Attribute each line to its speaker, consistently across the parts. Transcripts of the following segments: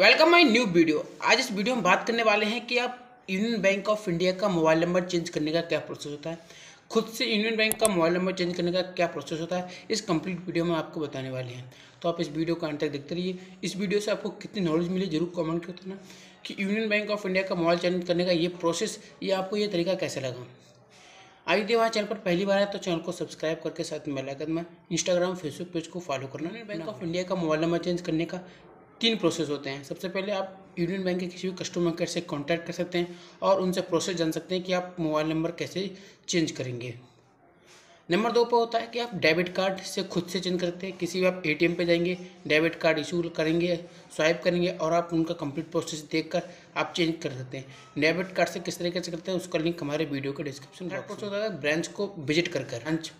Speaker 1: welcome my new video आज इस video में बात करने वाले हैं कि आप यूनियन बैंक ऑफ इंडिया का मोबाइल नंबर चेंज करने का क्या प्रोसेस होता है खुद से यूनियन बैंक का मोबाइल नंबर चेंज करने का क्या प्रोसेस होता है इस कंप्लीट वीडियो में आपको बताने वाले हैं तो आप इस वीडियो को अंत तक देखते रहिए इस वीडियो से आपको कितनी नॉलेज मिले जरूर कॉमेंट कर देना कि यूनियन बैंक ऑफ इंडिया का मोबाइल चेंज करने का ये प्रोसेस ये आपको ये तरीका कैसे लगा आइए वहाँ चैनल पर पहली बार है तो चैनल को सब्सक्राइब करके साथ में लाइकन में इंस्टाग्राम फेसबुक पेज को फॉलो करना बैंक ऑफ इंडिया का मोबाइल नंबर चेंज करने का तीन प्रोसेस होते हैं सबसे पहले आप यूनियन बैंक के किसी भी कस्टमर केयर से कॉन्टैक्ट कर सकते हैं और उनसे प्रोसेस जान सकते हैं कि आप मोबाइल नंबर कैसे चेंज करेंगे नंबर दो पर होता है कि आप डेबिट कार्ड से खुद से चेंज करते हैं किसी भी आप एटीएम पे जाएंगे डेबिट कार्ड इशू करेंगे स्वाइप करेंगे और आप उनका कंप्लीट प्रोसेस देखकर आप चेंज कर सकते हैं डेबिट कार्ड से किस तरीके से करते हैं उसका लिंक हमारे वीडियो के डिस्क्रिप्शन में होता है ब्रांच को विजिट कर कर ब्रांच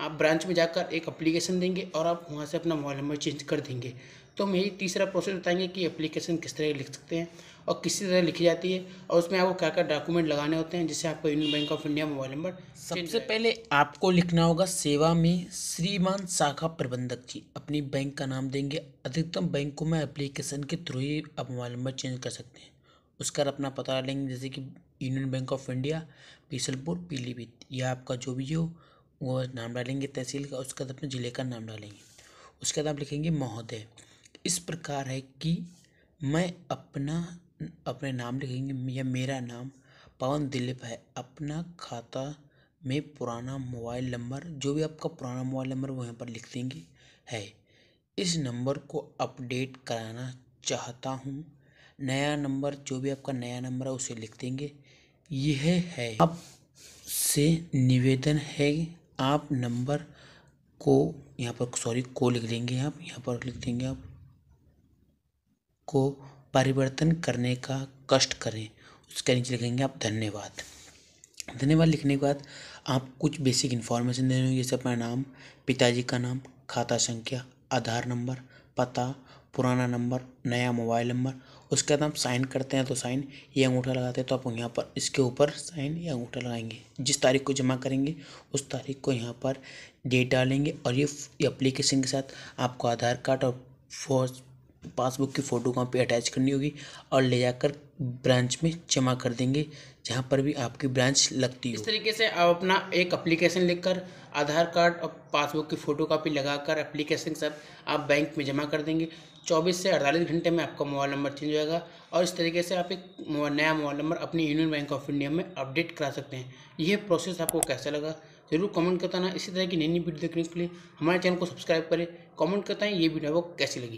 Speaker 1: आप ब्रांच में जाकर एक अप्लीकेशन देंगे और आप वहाँ से अपना मोबाइल नंबर चेंज कर देंगे तो हम यही तीसरा प्रोसेस बताएंगे कि एप्लीकेशन किस तरह लिख सकते हैं और किस तरह लिखी जाती है और उसमें आपको क्या क्या डॉक्यूमेंट लगाने होते हैं जिससे आपको Union Bank of India mobile number सबसे पहले आपको लिखना होगा सेवा में श्रीमान शाखा प्रबंधक जी अपनी बैंक का नाम देंगे अधिकतम बैंकों में एप्लीकेशन के थ्रू ही आप मोबाइल नंबर चेंज कर सकते हैं उसका अपना पता लेंगे जैसे कि Union Bank of India Bisalpur Pilibhit या आपका जो भी हो वो नाम डालेंगे तहसील का उसके बाद अपने ज़िले का नाम डालेंगे उसके बाद आप लिखेंगे महोदय इस प्रकार है कि मैं अपना अपने नाम लिखेंगे या मेरा नाम पवन दिलीप है अपना खाता में पुराना मोबाइल नंबर जो भी आपका पुराना मोबाइल नंबर वो यहाँ पर लिख देंगे है इस नंबर को अपडेट कराना चाहता हूँ नया नंबर जो भी आपका नया नंबर है उसे लिख देंगे यह है आपसे निवेदन है आप नंबर को यहाँ पर सॉरी को लिख देंगे आप यहाँ पर लिख देंगे आप को परिवर्तन करने का कष्ट करें उसके नीचे लिखेंगे आप धन्यवाद धन्यवाद लिखने के बाद आप कुछ बेसिक इन्फॉर्मेशन देंगे जैसे अपना नाम पिताजी का नाम खाता संख्या आधार नंबर पता पुराना नंबर नया मोबाइल नंबर उसके बाद हम साइन करते हैं तो साइन ये अंगूठा लगाते हैं तो आप यहाँ पर इसके ऊपर साइन या अंगूठा लगाएंगे जिस तारीख को जमा करेंगे उस तारीख को यहाँ पर डेट डालेंगे और ये एप्लीकेशन के साथ आपको आधार कार्ड और फोर्स पासबुक की फ़ोटो कॉपी अटैच करनी होगी और ले जाकर ब्रांच में जमा कर देंगे जहाँ पर भी आपकी ब्रांच लगती हो इस तरीके से आप अपना एक एप्लीकेशन लिखकर आधार कार्ड और पासबुक की फ़ोटो कापी लगाकर एप्लीकेशन सब आप बैंक में जमा कर देंगे 24 से 48 घंटे में आपका मोबाइल नंबर चेंज हो जाएगा और इस तरीके से आप एक नया मोबाइल नंबर अपनी यूनियन बैंक ऑफ इंडिया में अपडेट करा सकते हैं यह प्रोसेस आपको कैसा लगा ज़रूर कमेंट करता ना इसी तरह की नई नई वीडियो देखने के लिए हमारे चैनल को सब्सक्राइब करें कमेंट करता है ये वीडियो आपको कैसी लगी